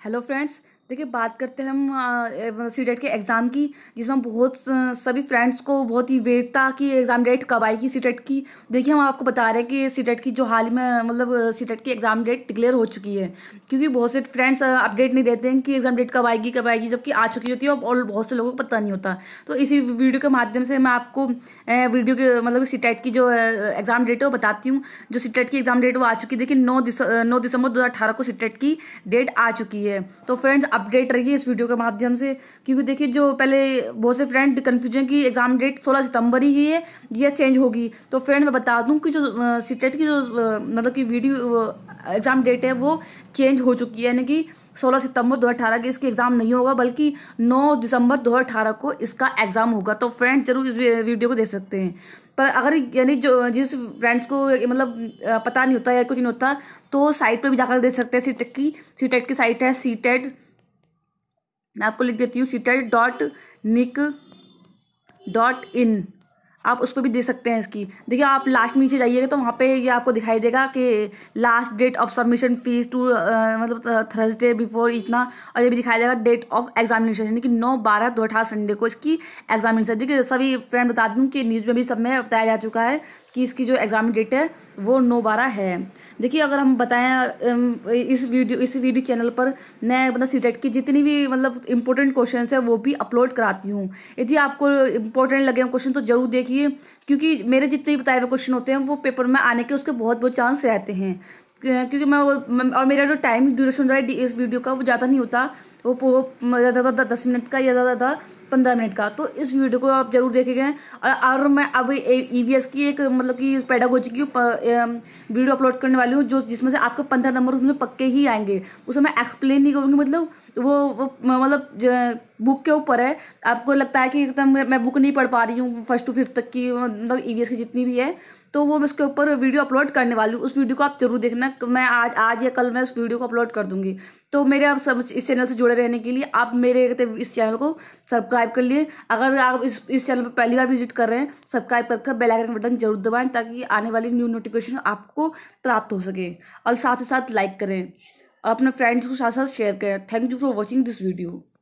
hello friends देखिए बात करते हैं हम सी डेट मतलब e के एग्ज़ाम की जिसमें बहुत सभी फ्रेंड्स को बहुत ही वेट था कि एग्ज़ाम डेट कब आएगी सी टेट e की देखिए हम आपको बता रहे हैं कि सी डेट e की जो हाल ही में मतलब सी टेट की एग्ज़ाम डेट डिक्लेयर हो चुकी है क्योंकि बहुत से फ्रेंड्स अपडेट नहीं देते हैं कि एग्ज़ाम डेट कब आएगी कब आएगी जबकि आ चुकी होती है और बहुत से लोगों को पता नहीं होता तो इसी वीडियो के माध्यम से मैं आपको वीडियो के मतलब सी टेट की जो एग्ज़ाम डेट है वो बताती हूँ जो सी टेट की एग्ज़ाम डेट वो आ चुकी है देखिए नौ दिसंबर दो को सी टेट की डेट आ चुकी है तो फ्रेंड्स अपडेट रहिए इस वीडियो के माध्यम से क्योंकि देखिए जो पहले बहुत से फ्रेंड कन्फ्यूजन की एग्जाम डेट 16 सितंबर ही है यह चेंज होगी तो फ्रेंड मैं बता दूं कि जो सीटेट e की जो मतलब कि वीडियो एग्जाम डेट है वो चेंज हो चुकी है यानी कि 16 सितंबर 2018 के इसके एग्जाम नहीं होगा बल्कि 9 दिसंबर 2018 को इसका एग्जाम होगा तो फ्रेंड जरूर इस वीडियो को देख सकते हैं पर अगर यानी जो जिस फ्रेंड्स को मतलब पता नहीं होता या कुछ नहीं होता तो साइट पर भी जाकर देख सकते हैं सी टेट e की सी टेट e की साइट है सी टेट मैं आपको लिख देती हूँ CTET dot NIC dot in आप उस पर भी दे सकते हैं इसकी देखिए आप लास्ट नीचे जाइएगा तो वहाँ पे ये आपको दिखाई देगा कि last date of submission fees to मतलब थर्सडे बिफोर इतना और ये भी दिखाई देगा डेट ऑफ एग्जामिनेशन यानी कि नौ बारह दो अठारह संडे को इसकी एग्जामिनेशन देखिए सभी फ्रेंड बता दूँ कि न्यूज़ में भी सब में बताया जा चुका है कि इसकी जो एग्जाम डेट है वो नौ बारह है देखिए अगर हम बताएं इस वीडियो इस वीडियो चैनल पर मैं मतलब सी की जितनी भी मतलब इंपॉर्टेंट क्वेश्चन है वो भी अपलोड कराती हूँ यदि आपको इंपॉर्टेंट लगे क्वेश्चन तो जरूर देखिए क्योंकि मेरे जितने भी बताए हुए क्वेश्चन होते हैं वो पेपर में आने के उसके बहुत बहुत चांस रहते हैं क्योंकि मैं और मेरा जो टाइम ड्यूरेशन रहा है इस वीडियो का वो ज़्यादा नहीं होता वो ज़्यादा था दस मिनट का या ज़्यादा ज़्यादा पंद्रह मिनट का तो इस वीडियो को आप जरूर देखेंगे और, और मैं अब ई वी एस e की एक मतलब कि पैडागोजी की वीडियो अपलोड करने वाली हूँ जो जिसमें से आपके पंद्रह नंबर उसमें पक्के ही आएंगे उसे मैं एक्सप्लेन नहीं करूँगी मतलब वो, वो मतलब बुक के ऊपर है आपको लगता है कि एकदम मैं बुक नहीं पढ़ पा रही हूँ फर्स्ट टू फिफ्थ तक की मतलब ई e की जितनी भी है तो वो मैं उसके ऊपर वीडियो अपलोड करने वाली हूँ उस वीडियो को आप जरूर देखना मैं आज आज या कल मैं उस वीडियो को अपलोड कर दूंगी तो मेरे आप सब इस चैनल से जुड़े रहने के लिए आप मेरे इस चैनल को सब्सक्राइब कर लिए अगर आप इस इस चैनल पर पहली बार विजिट कर रहे हैं सब्सक्राइब करके बेल आइकन बटन जरूर दबाएं ताकि आने वाली न्यू नोटिफिकेशन आपको प्राप्त हो सके और साथ ही साथ लाइक करें और अपने फ्रेंड्स को साथ साथ शेयर करें thank you for watching this video